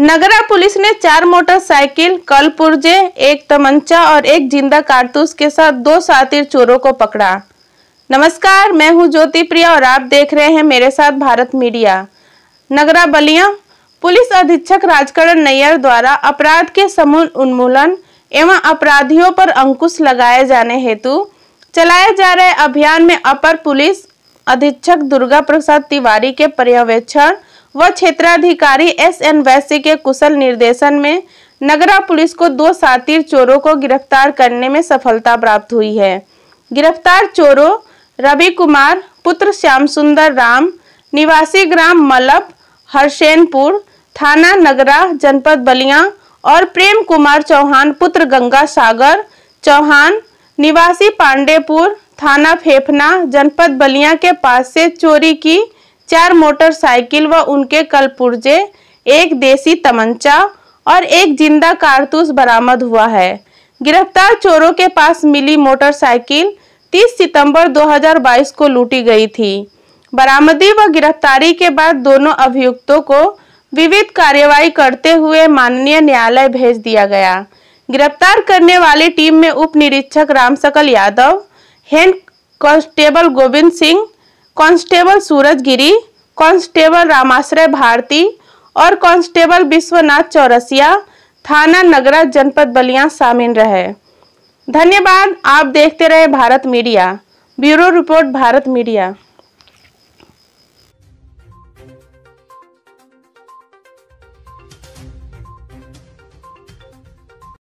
नगरा police ने चार motorcycle कल पुर्जे एक तमंचा और एक जिंदा कारतूस के साथ दो सातिर चोरों को पकड़ा नमस्कार मैं हूं ज्योति प्रिया और आप देख रहे हैं मेरे साथ भारत मीडिया नगरा बलिया पुलिस अधीक्षक राजकरण नैयर द्वारा अपराध के समूल उन्मूलन एवं अपराधियों पर अंकुश लगाए जाने हेतु चलाए जा रहे अभियान में अपर पुलिस अधीक्षक दुर्गा प्रसाद तिवारी के पर्यवेक्षण व क्षेत्राधिकारी एस एन वैश्य के कुशल निर्देशन में नगरा पुलिस को दो सातिर चोरों को गिरफ्तार करने में सफलता प्राप्त हुई है गिरफ्तार चोरों रवि कुमार पुत्र श्याम सुंदर राम निवासी ग्राम मलब हरसेनपुर थाना नगरा जनपद बलिया और प्रेम कुमार चौहान पुत्र गंगा सागर चौहान निवासी पांडेपुर थाना फेफना जनपद बलिया के पास से चोरी की चार मोटरसाइकिल व उनके कलपुर्जे एक देसी तमंचा और एक जिंदा कारतूस बरामद हुआ है गिरफ्तार चोरों के पास मिली मोटरसाइकिल 30 सितंबर 2022 को लूटी गई थी बरामदी व गिरफ्तारी के बाद दोनों अभियुक्तों को विविध कार्यवाही करते हुए माननीय न्यायालय भेज दिया गया गिरफ्तार करने वाली टीम में उप निरीक्षक Ram Yadav head constable Govind Singh constable Suraj Giri constable Ramashray Bharti और कांस्टेबल विश्वनाथ चौरसिया थाना नगरा जनपद बलिया शामिल रहे धन्यवाद आप देखते रहे Bharat media bureau report Bharat media